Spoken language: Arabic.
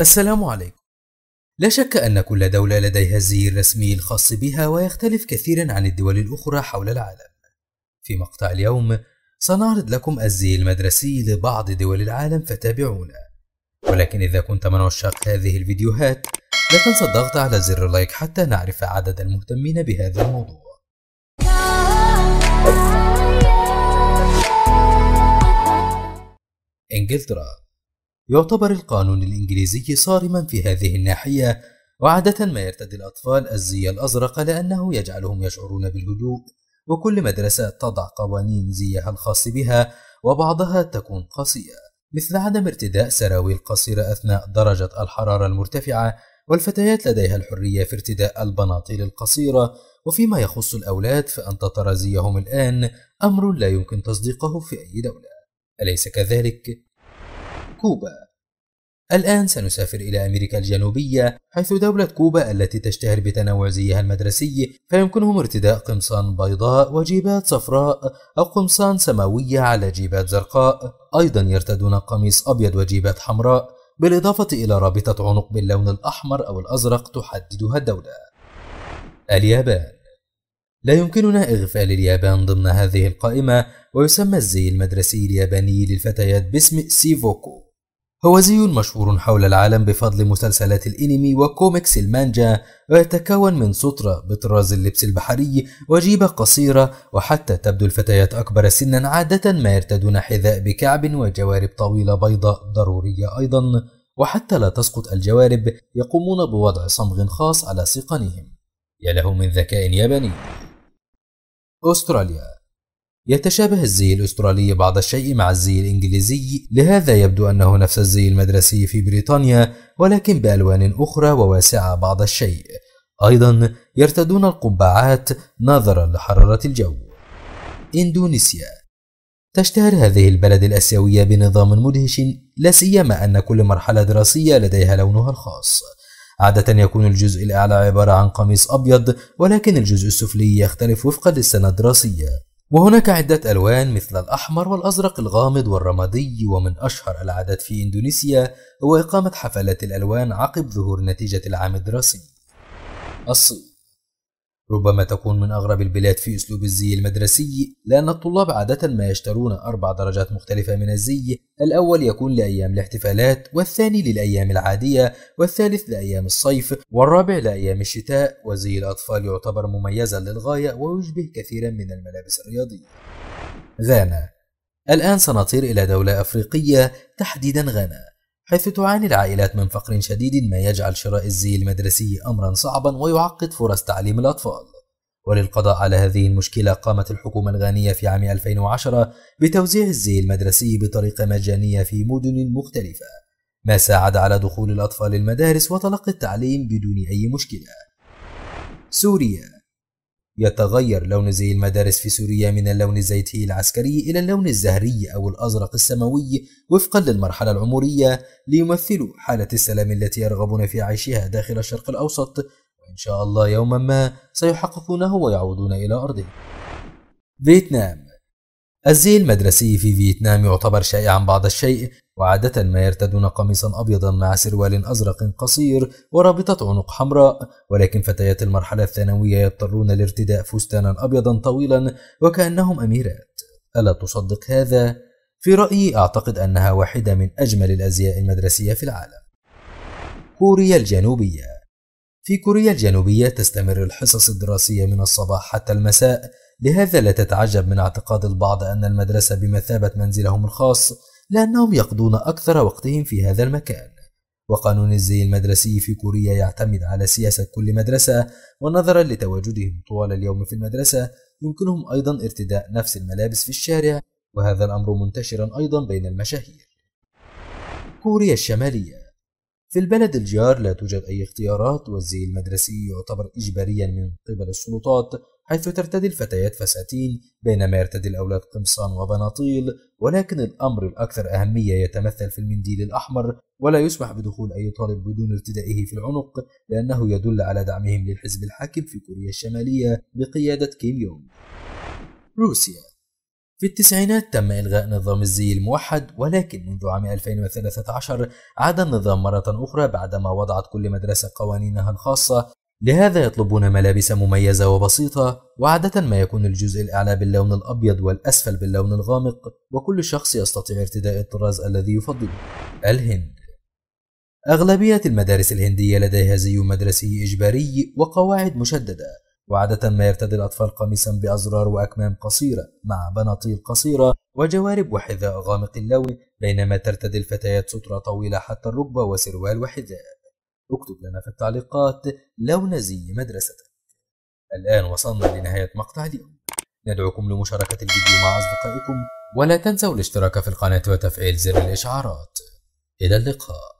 السلام عليكم لا شك أن كل دولة لديها الزي الرسمي الخاص بها ويختلف كثيرا عن الدول الأخرى حول العالم في مقطع اليوم سنعرض لكم الزي المدرسي لبعض دول العالم فتابعونا ولكن إذا كنت من عشاق هذه الفيديوهات لا تنسى الضغط على زر لايك حتى نعرف عدد المهتمين بهذا الموضوع إنجلترا يعتبر القانون الإنجليزي صارما في هذه الناحية وعادة ما يرتدي الأطفال الزي الأزرق لأنه يجعلهم يشعرون بالهدوء وكل مدرسة تضع قوانين زيها الخاص بها وبعضها تكون قاسية مثل عدم ارتداء سراويل قصيرة أثناء درجة الحرارة المرتفعة والفتيات لديها الحرية في ارتداء البناطيل القصيرة وفيما يخص الأولاد فأن زيهم الآن أمر لا يمكن تصديقه في أي دولة أليس كذلك؟ كوبا الآن سنسافر إلى أمريكا الجنوبية حيث دولة كوبا التي تشتهر بتنوع زيها المدرسي فيمكنهم ارتداء قمصان بيضاء وجيبات صفراء أو قمصان سماوية على جيبات زرقاء أيضا يرتدون قميص أبيض وجيبات حمراء بالإضافة إلى رابطة عنق باللون الأحمر أو الأزرق تحددها الدولة اليابان لا يمكننا إغفال اليابان ضمن هذه القائمة ويسمى الزي المدرسي الياباني للفتيات باسم سيفوكو هو زي مشهور حول العالم بفضل مسلسلات الإنمي وكوميكس المانجا ويتكون من سترة بطراز اللبس البحري وجيبة قصيرة وحتى تبدو الفتيات أكبر سنا عادة ما يرتدون حذاء بكعب وجوارب طويلة بيضاء ضرورية أيضا وحتى لا تسقط الجوارب يقومون بوضع صمغ خاص على سقنهم يا له من ذكاء ياباني أستراليا يتشابه الزي الأسترالي بعض الشيء مع الزي الإنجليزي لهذا يبدو أنه نفس الزي المدرسي في بريطانيا ولكن بألوان أخرى وواسعة بعض الشيء أيضا يرتدون القبعات نظرا لحرارة الجو إندونيسيا تشتهر هذه البلد الآسيوية بنظام مدهش لا سيما أن كل مرحلة دراسية لديها لونها الخاص عادة يكون الجزء الأعلى عبارة عن قميص أبيض ولكن الجزء السفلي يختلف وفقا للسنة الدراسية وهناك عدة ألوان مثل الأحمر والأزرق الغامض والرمادي ومن أشهر العادات في إندونيسيا هو إقامة حفلات الألوان عقب ظهور نتيجة العام الدراسي الصين ربما تكون من أغرب البلاد في أسلوب الزي المدرسي لأن الطلاب عادة ما يشترون أربع درجات مختلفة من الزي الأول يكون لأيام الاحتفالات والثاني للأيام العادية والثالث لأيام الصيف والرابع لأيام الشتاء وزي الأطفال يعتبر مميزا للغاية ويشبه كثيرا من الملابس الرياضية غانا الآن سنطير إلى دولة أفريقية تحديدا غانا حيث تعاني العائلات من فقر شديد ما يجعل شراء الزي المدرسي أمرا صعبا ويعقد فرص تعليم الأطفال وللقضاء على هذه المشكلة قامت الحكومة الغانية في عام 2010 بتوزيع الزي المدرسي بطريقة مجانية في مدن مختلفة ما ساعد على دخول الأطفال المدارس وتلقي التعليم بدون أي مشكلة سوريا يتغير لون زي المدارس في سوريا من اللون الزيتي العسكري إلى اللون الزهري أو الأزرق السماوي وفقا للمرحلة العمرية ليمثلوا حالة السلام التي يرغبون في عيشها داخل الشرق الأوسط وإن شاء الله يوما ما سيحققونه ويعودون إلى أرضهم فيتنام الزي المدرسي في فيتنام يعتبر شائعا بعض الشيء وعادة ما يرتدون قميصا أبيضا مع سروال أزرق قصير ورابطة عنق حمراء ولكن فتيات المرحلة الثانوية يضطرون لارتداء فستانا أبيضا طويلا وكأنهم أميرات ألا تصدق هذا؟ في رأيي أعتقد أنها واحدة من أجمل الأزياء المدرسية في العالم كوريا الجنوبية في كوريا الجنوبية تستمر الحصص الدراسية من الصباح حتى المساء لهذا لا تتعجب من اعتقاد البعض أن المدرسة بمثابة منزلهم الخاص لأنهم يقضون أكثر وقتهم في هذا المكان وقانون الزي المدرسي في كوريا يعتمد على سياسة كل مدرسة ونظرا لتواجدهم طوال اليوم في المدرسة يمكنهم أيضا ارتداء نفس الملابس في الشارع وهذا الأمر منتشرا أيضا بين المشاهير كوريا الشمالية في البلد الجار لا توجد أي اختيارات والزي المدرسي يعتبر إجباريا من قبل السلطات حيث ترتدي الفتيات فساتين بينما يرتدي الأولاد قمصان وبناطيل ولكن الأمر الأكثر أهمية يتمثل في المنديل الأحمر ولا يسمح بدخول أي طالب بدون ارتدائه في العنق لأنه يدل على دعمهم للحزب الحاكم في كوريا الشمالية بقيادة كيم يونغ روسيا في التسعينات تم إلغاء نظام الزي الموحد ولكن منذ عام 2013 عاد النظام مرة أخرى بعدما وضعت كل مدرسة قوانينها الخاصة لهذا يطلبون ملابس مميزة وبسيطة وعادة ما يكون الجزء الأعلى باللون الأبيض والأسفل باللون الغامق وكل شخص يستطيع ارتداء الطراز الذي يفضله الهند أغلبية المدارس الهندية لديها زي مدرسي إجباري وقواعد مشددة وعادة ما يرتدي الأطفال قميصا بأزرار وأكمام قصيرة مع بناطيل قصيرة وجوارب وحذاء غامق اللون بينما ترتدي الفتيات سترة طويلة حتى الركبة وسروال وحذاء اكتب لنا في التعليقات نزي مدرستك الآن وصلنا لنهاية مقطع اليوم ندعوكم لمشاركة الفيديو مع أصدقائكم ولا تنسوا الاشتراك في القناة وتفعيل زر الإشعارات إلى اللقاء